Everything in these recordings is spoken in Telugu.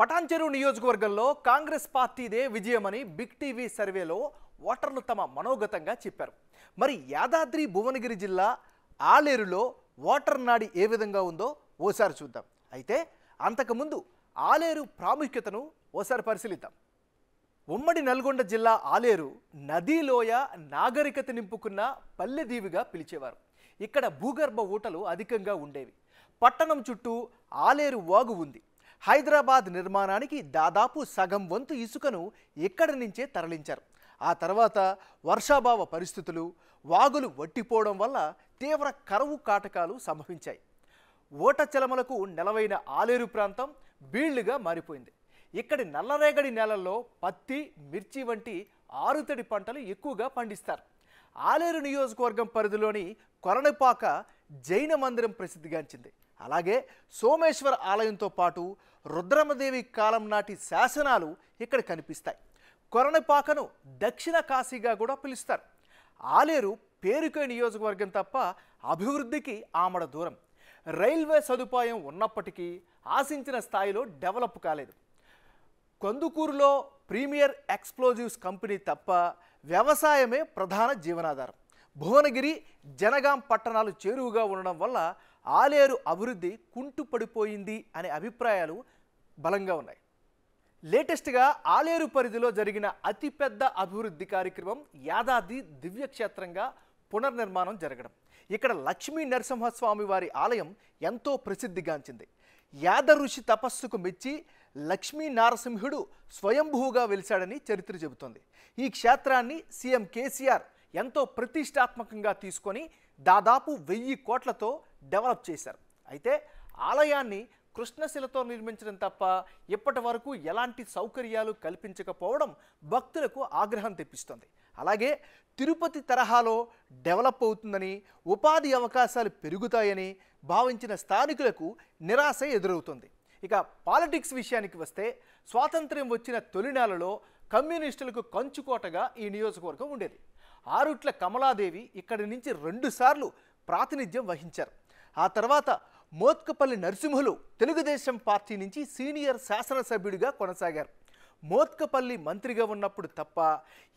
పటాన్చెరు నియోజకవర్గంలో కాంగ్రెస్ పార్టీదే విజయమని బిగ్ టీవీ సర్వేలో ఓటర్లు తమ మనోగతంగా చెప్పారు మరి యాదాద్రి భువనగిరి జిల్లా ఆలేరులో ఓటర్ నాడి ఏ విధంగా ఉందో ఓసారి చూద్దాం అయితే అంతకుముందు ఆలేరు ప్రాముఖ్యతను ఓసారి పరిశీలిద్దాం ఉమ్మడి నల్గొండ జిల్లా ఆలేరు నదీలోయ నాగరికత నింపుకున్న పల్లెదీవిగా పిలిచేవారు ఇక్కడ భూగర్భ ఊటలు అధికంగా ఉండేవి పట్టణం చుట్టూ ఆలేరు వాగు ఉంది హైదరాబాద్ నిర్మాణానికి దాదాపు సగం వంతు ఇసుకను ఇక్కడి నుంచే తరలించారు ఆ తర్వాత వర్షాభావ పరిస్థితులు వాగులు వట్టిపోవడం వల్ల తీవ్ర కరువు కాటకాలు సంభవించాయి ఓటచలమలకు నెలవైన ఆలేరు ప్రాంతం బీళ్లుగా మారిపోయింది ఇక్కడి నల్లరేగడి నేలల్లో పత్తి మిర్చి వంటి ఆరుతడి పంటలు ఎక్కువగా పండిస్తారు ఆలేరు నియోజకవర్గం పరిధిలోని కొరణపాక జైన మందిరం ప్రసిద్ధిగాంచింది అలాగే సోమేశ్వర ఆలయంతో పాటు రుద్రమదేవి కాలం నాటి శాసనాలు ఇక్కడ కనిపిస్తాయి కొరణపాకను దక్షిణ కాశీగా కూడా పిలుస్తారు ఆలేరు పేరుకే నియోజకవర్గం తప్ప అభివృద్ధికి ఆమడ దూరం రైల్వే సదుపాయం ఉన్నప్పటికీ ఆశించిన స్థాయిలో డెవలప్ కాలేదు కందుకూరులో ప్రీమియర్ ఎక్స్ప్లోజివ్స్ కంపెనీ తప్ప వ్యవసాయమే ప్రధాన జీవనాధారం భువనగిరి జనగాం పట్టణాలు చేరువుగా ఉండడం వల్ల ఆలేరు అభివృద్ధి కుంటుపడిపోయింది అనే అభిప్రాయాలు బలంగా ఉన్నాయి లేటెస్ట్గా ఆలేరు పరిధిలో జరిగిన అతిపెద్ద అభివృద్ధి కార్యక్రమం యాదాది దివ్యక్షేత్రంగా పునర్నిర్మాణం జరగడం ఇక్కడ లక్ష్మీ నరసింహస్వామి వారి ఆలయం ఎంతో ప్రసిద్ధిగాంచింది యాద ఋషి తపస్సుకు మెచ్చి లక్ష్మీ నారసింహుడు స్వయంభూగా వెలిశాడని చరిత్ర చెబుతోంది ఈ క్షేత్రాన్ని సీఎం కేసీఆర్ ఎంతో ప్రతిష్టాత్మకంగా తీసుకొని దాదాపు వెయ్యి కోట్లతో డెవలప్ చేశారు అయితే ఆలయాన్ని కృష్ణశిలతో నిర్మించడం తప్ప ఇప్పటి వరకు ఎలాంటి సౌకర్యాలు కల్పించకపోవడం భక్తులకు ఆగ్రహం తెప్పిస్తుంది అలాగే తిరుపతి తరహాలో డెవలప్ అవుతుందని ఉపాధి అవకాశాలు పెరుగుతాయని భావించిన స్థానికులకు నిరాశ ఎదురవుతుంది ఇక పాలిటిక్స్ విషయానికి వస్తే స్వాతంత్ర్యం వచ్చిన నెలలో కమ్యూనిస్టులకు కంచుకోటగా ఈ నియోజకవర్గం ఉండేది ఆరుట్ల కమలాదేవి ఇక్కడి నుంచి రెండుసార్లు ప్రాతినిధ్యం వహించారు ఆ తర్వాత మోత్కపల్లి నరసింహులు తెలుగుదేశం పార్టీ నుంచి సీనియర్ శాసనసభ్యుడిగా కొనసాగారు మోత్కపల్లి మంత్రిగా ఉన్నప్పుడు తప్ప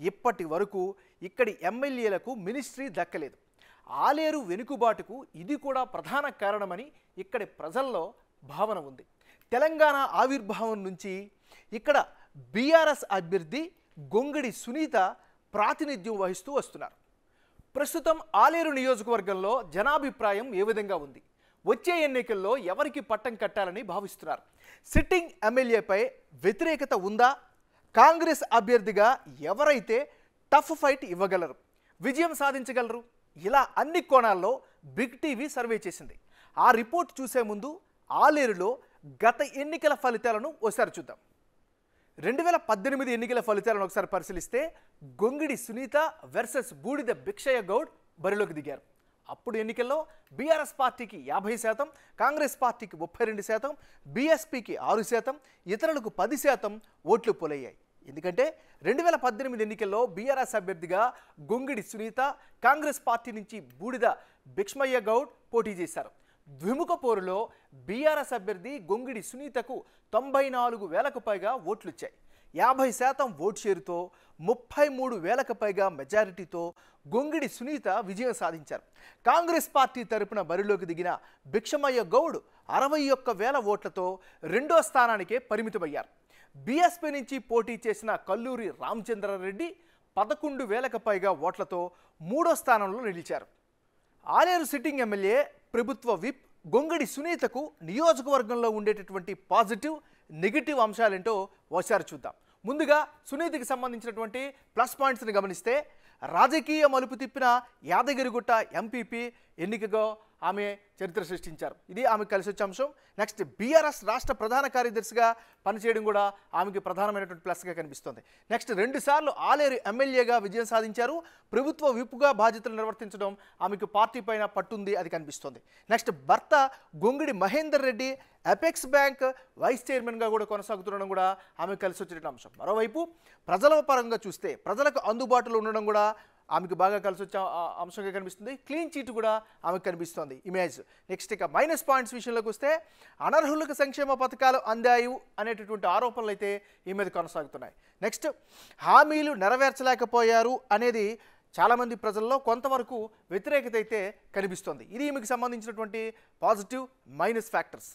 ఇప్పటి వరకు ఇక్కడి ఎమ్మెల్యేలకు మినిస్ట్రీ దక్కలేదు ఆలేరు వెనుకబాటుకు ఇది కూడా ప్రధాన కారణమని ఇక్కడి ప్రజల్లో భావన ఉంది తెలంగాణ ఆవిర్భావం నుంచి ఇక్కడ బీఆర్ఎస్ అభ్యర్థి గొంగడి సునీత ప్రాతినిధ్యం వహిస్తూ వస్తున్నారు ప్రస్తుతం ఆలేరు నియోజకవర్గంలో జనాభిప్రాయం ఏ విధంగా ఉంది వచ్చే ఎన్నికల్లో ఎవరికి పట్టం కట్టాలని భావిస్తున్నారు సిట్టింగ్ ఎమ్మెల్యేపై వ్యతిరేకత ఉందా కాంగ్రెస్ అభ్యర్థిగా ఎవరైతే టఫ్ ఫైట్ ఇవ్వగలరు విజయం సాధించగలరు ఇలా అన్ని కోణాల్లో బిగ్ టీవీ సర్వే చేసింది ఆ రిపోర్ట్ చూసే ముందు ఆలేరులో గత ఎన్నికల ఫలితాలను ఓసారి చూద్దాం రెండు వేల పద్దెనిమిది ఎన్నికల ఫలితాలను ఒకసారి పరిశీలిస్తే గొంగిడి సునీత వెర్సెస్ బూడిద భిక్షయ్య గౌడ్ బరిలోకి దిగారు అప్పుడు ఎన్నికల్లో బీఆర్ఎస్ పార్టీకి యాభై శాతం కాంగ్రెస్ పార్టీకి ముప్పై రెండు శాతం బీఎస్పీకి ఆరు శాతం ఇతరులకు పది శాతం ఓట్లు పోలయ్యాయి ఎందుకంటే రెండు వేల పద్దెనిమిది ఎన్నికల్లో బీఆర్ఎస్ అభ్యర్థిగా గొంగిడి సునీత కాంగ్రెస్ పార్టీ నుంచి బూడిద భిక్ష్మయ్య గౌడ్ పోటీ చేశారు ద్విముఖ పోరులో బీఆర్ఎస్ అభ్యర్థి గొంగిడి సునీతకు తొంభై నాలుగు వేలకు పైగా ఓట్లుచ్చాయి యాభై శాతం ఓట్ షేరుతో ముప్పై మూడు వేలకు పైగా మెజారిటీతో గొంగిడి సునీత విజయం సాధించారు కాంగ్రెస్ పార్టీ తరపున బరిలోకి దిగిన భిక్షమయ్య గౌడ్ అరవై ఒక్క వేల ఓట్లతో రెండో స్థానానికే పరిమితమయ్యారు బీఎస్పీ నుంచి పోటీ చేసిన కల్లూరి రామచంద్రారెడ్డి పదకొండు వేలకు పైగా ఓట్లతో మూడో స్థానంలో నిలిచారు ఆలేరు సిట్టింగ్ ఎమ్మెల్యే ప్రభుత్వ విప్ గొంగడి సునీతకు నియోజకవర్గంలో ఉండేటటువంటి పాజిటివ్ నెగిటివ్ అంశాలేంటో ఒకసారి చూద్దాం ముందుగా సునీతికి సంబంధించినటువంటి ప్లస్ పాయింట్స్ని గమనిస్తే రాజకీయ మలుపు తిప్పిన యాదగిరిగుట్ట ఎంపీపీ ఎన్నికగా ఆమె చరిత్ర సృష్టించారు ఇది ఆమె కలిసి వచ్చే అంశం నెక్స్ట్ బీఆర్ఎస్ రాష్ట్ర ప్రధాన కార్యదర్శిగా పనిచేయడం కూడా ఆమెకి ప్రధానమైనటువంటి ప్లస్గా కనిపిస్తుంది నెక్స్ట్ రెండుసార్లు ఆలేరు ఎమ్మెల్యేగా విజయం సాధించారు ప్రభుత్వ విప్పుగా బాధ్యతలు నిర్వర్తించడం ఆమెకు పార్టీ పైన పట్టుంది అది కనిపిస్తుంది నెక్స్ట్ భర్త Gongidi Mahender Reddy apex bank vice చైర్మన్గా కూడా కొనసాగుతుండడం కూడా ఆమెకు కలిసి వచ్చిన అంశం మరోవైపు ప్రజల పరంగా చూస్తే ప్రజలకు అందుబాటులో ఉండడం కూడా ఆమెకు బాగా కలిసి వచ్చే అంశంగా కనిపిస్తుంది క్లీన్ చీట్ కూడా ఆమెకు కనిపిస్తోంది ఇమేజ్ నెక్స్ట్ ఇక మైనస్ పాయింట్స్ విషయంలోకి వస్తే అనర్హులకు సంక్షేమ పథకాలు అందాయి అనేటటువంటి ఆరోపణలు అయితే ఈ మీద కొనసాగుతున్నాయి నెక్స్ట్ హామీలు నెరవేర్చలేకపోయారు అనేది చాలామంది ప్రజల్లో కొంతవరకు వ్యతిరేకత అయితే కనిపిస్తుంది ఇది ఈమెకు సంబంధించినటువంటి పాజిటివ్ మైనస్ ఫ్యాక్టర్స్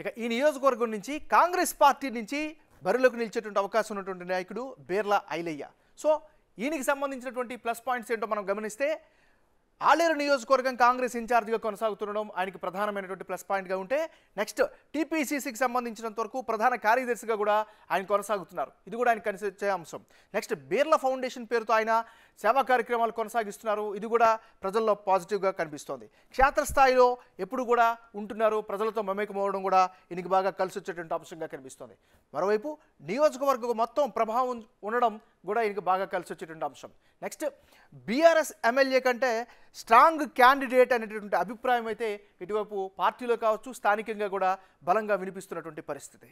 ఇక ఈ నియోజకవర్గం నుంచి కాంగ్రెస్ పార్టీ నుంచి బరిలోకి నిలిచేటువంటి అవకాశం ఉన్నటువంటి నాయకుడు బేర్లా ఐలయ్య సో ఈయనకి సంబంధించినటువంటి ప్లస్ పాయింట్స్ ఏంటో మనం గమనిస్తే ఆలేరు నియోజకవర్గం కాంగ్రెస్ ఇన్ఛార్జ్గా కొనసాగుతుండడం ఆయనకి ప్రధానమైనటువంటి ప్లస్ పాయింట్గా ఉంటే నెక్స్ట్ టీపీసీసీకి సంబంధించినంత వరకు ప్రధాన కార్యదర్శిగా కూడా ఆయన కొనసాగుతున్నారు ఇది కూడా ఆయన కనిసే అంశం నెక్స్ట్ బీర్ల ఫౌండేషన్ పేరుతో ఆయన సేవా కార్యక్రమాలు కొనసాగిస్తున్నారు ఇది కూడా ప్రజల్లో పాజిటివ్గా కనిపిస్తోంది క్షేత్రస్థాయిలో ఎప్పుడు కూడా ఉంటున్నారు ప్రజలతో మమేకం అవ్వడం కూడా ఈయనకి బాగా కలిసి వచ్చేటువంటి అంశంగా కనిపిస్తోంది మరోవైపు నియోజకవర్గం మొత్తం ప్రభావం ఉండడం కూడా ఈయనకు బాగా కలిసి వచ్చేటువంటి అంశం నెక్స్ట్ బీఆర్ఎస్ ఎమ్మెల్యే కంటే స్ట్రాంగ్ క్యాండిడేట్ అనేటటువంటి అభిప్రాయం అయితే ఇటువైపు పార్టీలో కావచ్చు స్థానికంగా కూడా బలంగా వినిపిస్తున్నటువంటి పరిస్థితి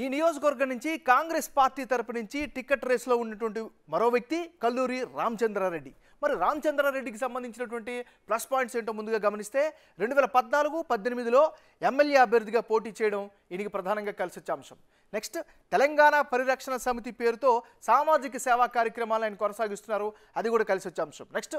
ఈ నియోజకవర్గం నుంచి కాంగ్రెస్ పార్టీ తరపు నుంచి టికెట్ రేస్లో ఉన్నటువంటి మరో వ్యక్తి కల్లూరి రామచంద్రారెడ్డి మరి రామచంద్రారెడ్డికి సంబంధించినటువంటి ప్లస్ పాయింట్స్ ఏంటో ముందుగా గమనిస్తే రెండు వేల పద్నాలుగు పద్దెనిమిదిలో ఎమ్మెల్యే అభ్యర్థిగా పోటీ చేయడం ఈయనకి ప్రధానంగా కలిసి వచ్చే అంశం నెక్స్ట్ తెలంగాణ పరిరక్షణ సమితి పేరుతో సామాజిక సేవా కార్యక్రమాలు ఆయన కొనసాగిస్తున్నారు అది కూడా కలిసి వచ్చే అంశం నెక్స్ట్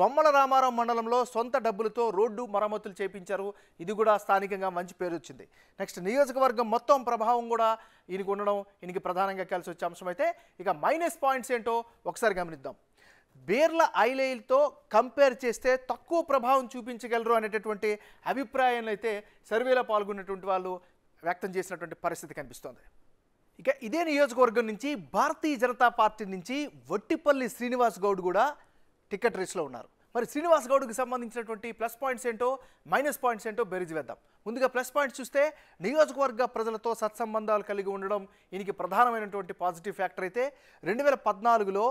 బొమ్మల రామారావు మండలంలో సొంత డబ్బులతో రోడ్డు మరమ్మతులు చేపించారు ఇది కూడా స్థానికంగా మంచి పేరు వచ్చింది నెక్స్ట్ నియోజకవర్గం మొత్తం ప్రభావం కూడా ఈయనకు ఉండడం ఈయనకి ప్రధానంగా కలిసి వచ్చే అంశం అయితే ఇక మైనస్ పాయింట్స్ ఏంటో ఒకసారి గమనిద్దాం బేర్ల ఐలైల్తో కంపేర్ చేస్తే తక్కువ ప్రభావం చూపించగలరు అనేటటువంటి అభిప్రాయాలు అయితే సర్వేలో పాల్గొన్నటువంటి వాళ్ళు వ్యక్తం చేసినటువంటి పరిస్థితి కనిపిస్తోంది ఇక ఇదే నియోజకవర్గం నుంచి భారతీయ జనతా పార్టీ నుంచి వట్టిపల్లి శ్రీనివాస్ గౌడ్ కూడా టికెట్ రేస్లో ఉన్నారు మరి శ్రీనివాస్ గౌడ్కి సంబంధించినటువంటి ప్లస్ పాయింట్స్ ఏంటో మైనస్ పాయింట్స్ ఏంటో బెరిజి వేద్దాం ముందుగా ప్లస్ పాయింట్స్ చూస్తే నియోజకవర్గ ప్రజలతో సత్సంబంధాలు కలిగి ఉండడం ఈయనకి ప్రధానమైనటువంటి పాజిటివ్ ఫ్యాక్టర్ అయితే రెండు వేల పద్నాలుగులో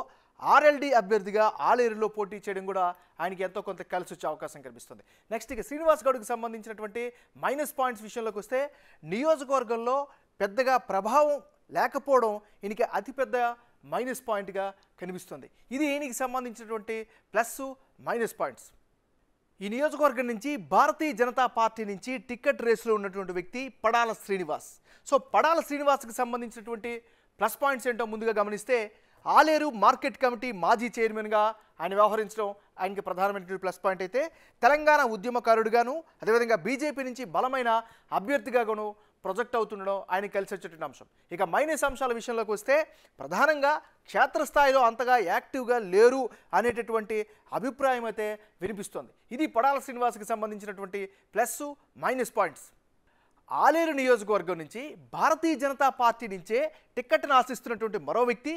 ఆర్ఎల్డీ అభ్యర్థిగా ఆలేరులో పోటీ చేయడం కూడా ఆయనకి ఎంతో కొంత కలిసి వచ్చే అవకాశం కనిపిస్తుంది నెక్స్ట్ ఇక శ్రీనివాస్ గౌడ్కి సంబంధించినటువంటి మైనస్ పాయింట్స్ విషయంలోకి వస్తే నియోజకవర్గంలో పెద్దగా ప్రభావం లేకపోవడం ఈయనకి అతిపెద్ద మైనస్ పాయింట్గా కనిపిస్తుంది ఇది ఈయనకి సంబంధించినటువంటి ప్లస్ మైనస్ పాయింట్స్ ఈ నియోజకవర్గం నుంచి భారతీయ జనతా పార్టీ నుంచి టికెట్ రేసులో ఉన్నటువంటి వ్యక్తి పడాల శ్రీనివాస్ సో పడాల శ్రీనివాస్కి సంబంధించినటువంటి ప్లస్ పాయింట్స్ ఏంటో ముందుగా గమనిస్తే ఆలేరు మార్కెట్ కమిటీ మాజీ చైర్మన్గా ఆయన వ్యవహరించడం ఆయనకి ప్రధానమైనటువంటి ప్లస్ పాయింట్ అయితే తెలంగాణ ఉద్యమకారుడుగాను అదేవిధంగా బీజేపీ నుంచి బలమైన అభ్యర్థిగాను ప్రొజెక్ట్ అవుతుండడం ఆయన కలిసి వచ్చేటువంటి అంశం ఇక మైనస్ అంశాల విషయంలోకి వస్తే ప్రధానంగా క్షేత్రస్థాయిలో అంతగా యాక్టివ్గా లేరు అనేటటువంటి అభిప్రాయం అయితే వినిపిస్తోంది ఇది పడాల శ్రీనివాస్కి సంబంధించినటువంటి ప్లస్ మైనస్ పాయింట్స్ ఆలేరు నియోజకవర్గం నుంచి భారతీయ జనతా పార్టీ నుంచే టిక్కెట్ను ఆశిస్తున్నటువంటి మరో వ్యక్తి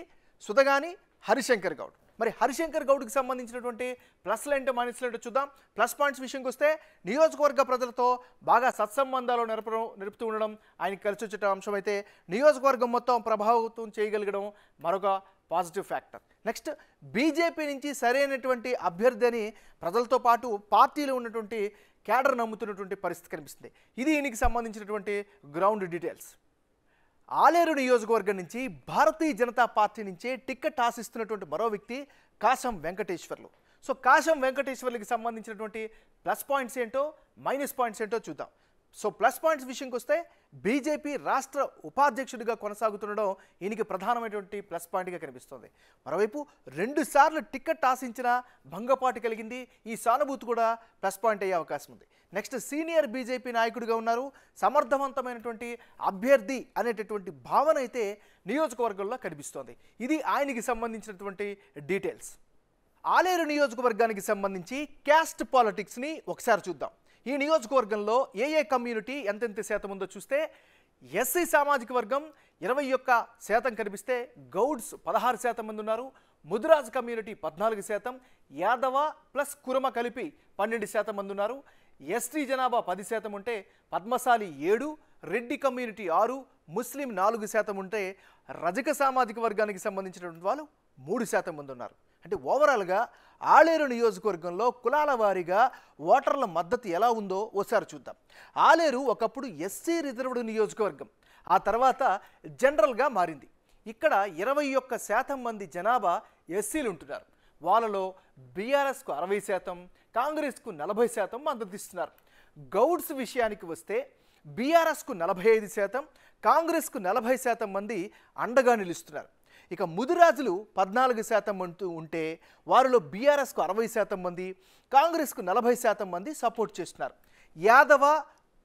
సుధగాని హరిశంకర్ గౌడ్ మరి హరిశంకర్ గౌడ్కి సంబంధించినటువంటి ప్లస్లు ఏంటో మైనస్లు ఏంటో చూద్దాం ప్లస్ పాయింట్స్ విషయంకి వస్తే నియోజకవర్గ ప్రజలతో బాగా సత్సంబంధాలు నిరపడం నిలుపుతూ ఉండడం ఆయన కలిసి వచ్చేట అంశం అయితే నియోజకవర్గం మొత్తం ప్రభావితం చేయగలగడం మరొక పాజిటివ్ ఫ్యాక్టర్ నెక్స్ట్ బీజేపీ నుంచి సరైనటువంటి అభ్యర్థి అని ప్రజలతో పాటు పార్టీలో ఉన్నటువంటి క్యాడర్ నమ్ముతున్నటువంటి పరిస్థితి కనిపిస్తుంది ఇది ఈయనకి సంబంధించినటువంటి గ్రౌండ్ డీటెయిల్స్ ఆలేరు నియోజకవర్గం నుంచి భారతీయ జనతా పార్టీ నుంచే టిక్కెట్ ఆశిస్తున్నటువంటి మరో వ్యక్తి కాశం వెంకటేశ్వర్లు సో కాశం వెంకటేశ్వర్లకి సంబంధించినటువంటి ప్లస్ పాయింట్స్ ఏంటో మైనస్ పాయింట్స్ ఏంటో చూద్దాం సో ప్లస్ పాయింట్స్ విషయంకి వస్తే బీజేపీ రాష్ట్ర ఉపాధ్యక్షుడిగా కొనసాగుతుండడం ఈయనకి ప్రధానమైనటువంటి ప్లస్ పాయింట్గా కనిపిస్తుంది మరోవైపు రెండుసార్లు టిక్కెట్ ఆశించిన భంగపాటు కలిగింది ఈ సానుభూతి కూడా ప్లస్ పాయింట్ అయ్యే అవకాశం ఉంది నెక్స్ట్ సీనియర్ బీజేపీ నాయకుడిగా ఉన్నారు సమర్థవంతమైనటువంటి అభ్యర్థి అనేటటువంటి భావన అయితే నియోజకవర్గంలో కనిపిస్తోంది ఇది ఆయనకి సంబంధించినటువంటి డీటెయిల్స్ ఆలేరు నియోజకవర్గానికి సంబంధించి క్యాస్ట్ పాలిటిక్స్ని ఒకసారి చూద్దాం ఈ నియోజకవర్గంలో ఏ ఏ కమ్యూనిటీ ఎంతెంత శాతం ఉందో చూస్తే ఎస్సీ సామాజిక వర్గం ఇరవై ఒక్క శాతం కనిపిస్తే గౌడ్స్ పదహారు శాతం మంది ఉన్నారు ముదిరాజ్ కమ్యూనిటీ పద్నాలుగు శాతం యాదవ ప్లస్ కురమ కలిపి పన్నెండు శాతం మంది ఉన్నారు ఎస్టీ జనాభా పది శాతం ఉంటే పద్మశాలి ఏడు రెడ్డి కమ్యూనిటీ ఆరు ముస్లిం నాలుగు శాతం ఉంటే రజక సామాజిక వర్గానికి సంబంధించినటువంటి వాళ్ళు మూడు శాతం మంది ఉన్నారు అంటే ఓవరాల్గా ఆలేరు నియోజకవర్గంలో కులాల వారీగా ఓటర్ల మద్దతు ఎలా ఉందో ఓసారి చూద్దాం ఆలేరు ఒకప్పుడు ఎస్సీ రిజర్వ్డ్ నియోజకవర్గం ఆ తర్వాత జనరల్గా మారింది ఇక్కడ ఇరవై ఒక్క శాతం మంది జనాభా ఎస్సీలు ఉంటున్నారు వాళ్ళలో బీఆర్ఎస్కు అరవై శాతం కాంగ్రెస్కు నలభై శాతం మద్దతిస్తున్నారు గౌడ్స్ విషయానికి వస్తే బీఆర్ఎస్కు నలభై ఐదు శాతం కాంగ్రెస్కు నలభై శాతం మంది అండగా నిలుస్తున్నారు ఇక ముదిరాజులు పద్నాలుగు శాతం అంటూ ఉంటే వారిలో బీఆర్ఎస్కు అరవై శాతం మంది కాంగ్రెస్కు నలభై శాతం మంది సపోర్ట్ చేస్తున్నారు యాదవ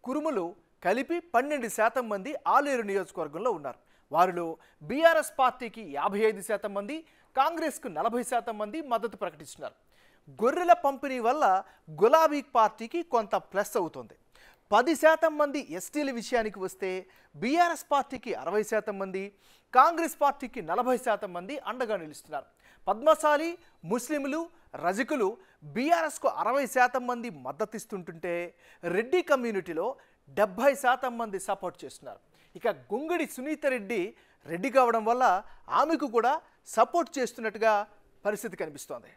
కురుములు కలిపి పన్నెండు శాతం మంది ఆలేరు నియోజకవర్గంలో ఉన్నారు వారిలో బీఆర్ఎస్ పార్టీకి యాభై ఐదు శాతం మంది కాంగ్రెస్కు నలభై శాతం మంది మద్దతు ప్రకటిస్తున్నారు గొర్రెల పంపిణీ వల్ల గులాబీ పార్టీకి కొంత ప్లస్ అవుతుంది పది శాతం మంది ఎస్టీల విషయానికి వస్తే బీఆర్ఎస్ పార్టీకి అరవై శాతం మంది కాంగ్రెస్ పార్టీకి నలభై శాతం మంది అండగా నిలుస్తున్నారు పద్మశాలి ముస్లింలు రజకులు బీఆర్ఎస్కు అరవై శాతం మంది మద్దతిస్తుంటుంటే రెడ్డి కమ్యూనిటీలో డెబ్భై శాతం మంది సపోర్ట్ చేస్తున్నారు ఇక గుంగడి సునీత రెడ్డి రెడ్డి కావడం వల్ల ఆమెకు కూడా సపోర్ట్ చేస్తున్నట్టుగా పరిస్థితి కనిపిస్తోంది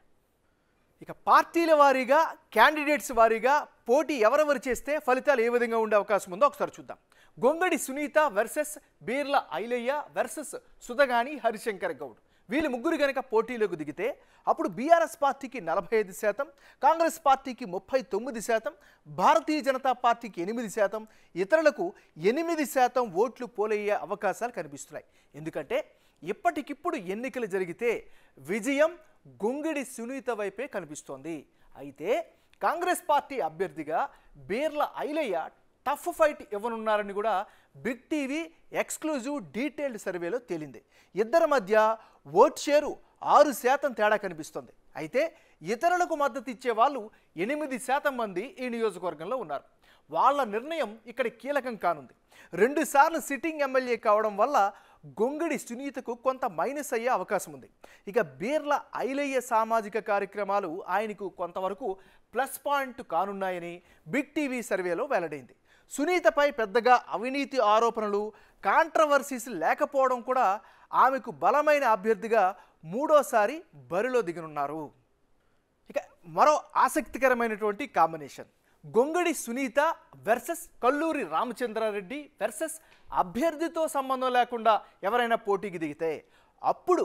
ఇక పార్టీల వారీగా క్యాండిడేట్స్ వారీగా పోటీ ఎవరెవరు చేస్తే ఫలితాలు ఏ విధంగా ఉండే అవకాశం ఉందో ఒకసారి చూద్దాం గొంగడి సునీత వర్సెస్ బీర్ల ఐలయ్య వర్సెస్ సుధగాని హరిశంకర్ గౌడ్ వీళ్ళు ముగ్గురు కనుక పోటీలోకి దిగితే అప్పుడు బీఆర్ఎస్ పార్టీకి నలభై ఐదు శాతం కాంగ్రెస్ పార్టీకి ముప్పై తొమ్మిది శాతం భారతీయ జనతా పార్టీకి ఎనిమిది శాతం ఇతరులకు ఎనిమిది శాతం ఓట్లు పోలయ్యే అవకాశాలు కనిపిస్తున్నాయి ఎందుకంటే ఇప్పటికిప్పుడు ఎన్నికలు జరిగితే విజయం గొంగిడి సునీత వైపే కనిపిస్తోంది అయితే కాంగ్రెస్ పార్టీ అభ్యర్థిగా బీర్ల ఐలయ్య టఫ్ ఫైట్ ఇవ్వనున్నారని కూడా బిగ్ టీవీ ఎక్స్క్లూజివ్ డీటెయిల్డ్ సర్వేలో తేలింది ఇద్దరి మధ్య ఓట్ షేరు ఆరు శాతం తేడా కనిపిస్తుంది అయితే ఇతరులకు మద్దతు ఇచ్చే వాళ్ళు ఎనిమిది శాతం మంది ఈ నియోజకవర్గంలో ఉన్నారు వాళ్ళ నిర్ణయం ఇక్కడ కీలకం కానుంది రెండుసార్లు సిట్టింగ్ ఎమ్మెల్యే కావడం వల్ల గొంగడి సునీతకు కొంత మైనస్ అయ్యే అవకాశం ఉంది ఇక బీర్ల ఐలయ్య సామాజిక కార్యక్రమాలు ఆయనకు కొంతవరకు ప్లస్ పాయింట్ కానున్నాయని బిగ్ టీవీ సర్వేలో వెల్లడైంది సునీతపై పెద్దగా అవినీతి ఆరోపణలు కాంట్రవర్సీస్ లేకపోవడం కూడా ఆమెకు బలమైన అభ్యర్థిగా మూడోసారి బరిలో దిగనున్నారు ఇక మరో ఆసక్తికరమైనటువంటి combination Gongadi Sunitha versus Kalluri Ramachandra Reddy versus అభ్యర్థితో సంబంధం లేకుండా ఎవరైనా పోటీకి దిగితే అప్పుడు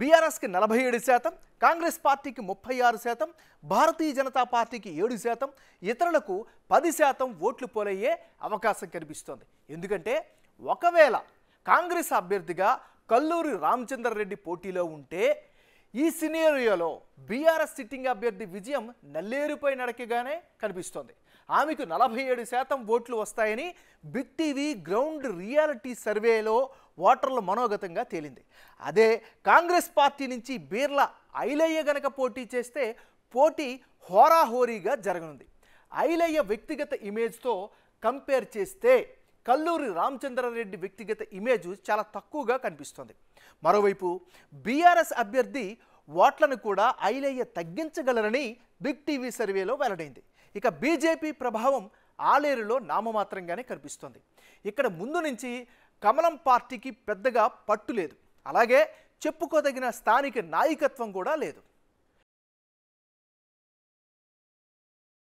బీఆర్ఎస్కి నలభై ఏడు శాతం కాంగ్రెస్ పార్టీకి ముప్పై ఆరు శాతం భారతీయ జనతా పార్టీకి ఏడు శాతం ఇతరులకు పది శాతం ఓట్లు పోలయ్యే అవకాశం కనిపిస్తోంది ఎందుకంటే ఒకవేళ కాంగ్రెస్ అభ్యర్థిగా కల్లూరి రామచంద్రారెడ్డి పోటీలో ఉంటే ఈ సినేరియోలో బీఆర్ఎస్ సిట్టింగ్ అభ్యర్థి విజయం నల్లేరుపై నడకగానే కనిపిస్తోంది ఆమెకు నలభై ఏడు శాతం ఓట్లు వస్తాయని బిగ్ టీవీ గ్రౌండ్ రియాలిటీ సర్వేలో ఓటర్లు మనోగతంగా తేలింది అదే కాంగ్రెస్ పార్టీ నుంచి బీర్ల ఐలయ్య గనక పోటీ చేస్తే పోటీ హోరాహోరీగా జరగనుంది ఐలయ్య వ్యక్తిగత ఇమేజ్తో కంపేర్ చేస్తే కల్లూరి రామచంద్రారెడ్డి వ్యక్తిగత ఇమేజ్ చాలా తక్కువగా కనిపిస్తోంది మరోవైపు బీఆర్ఎస్ అభ్యర్థి ఓట్లను కూడా ఐలయ్య తగ్గించగలరని బిగ్ టీవీ సర్వేలో వెల్లడైంది ఇక బీజేపీ ప్రభావం ఆలేరులో నామమాత్రంగానే కనిపిస్తోంది ఇక్కడ ముందు నుంచి కమలం పార్టీకి పెద్దగా పట్టు లేదు అలాగే చెప్పుకోదగిన స్థానిక నాయకత్వం కూడా లేదు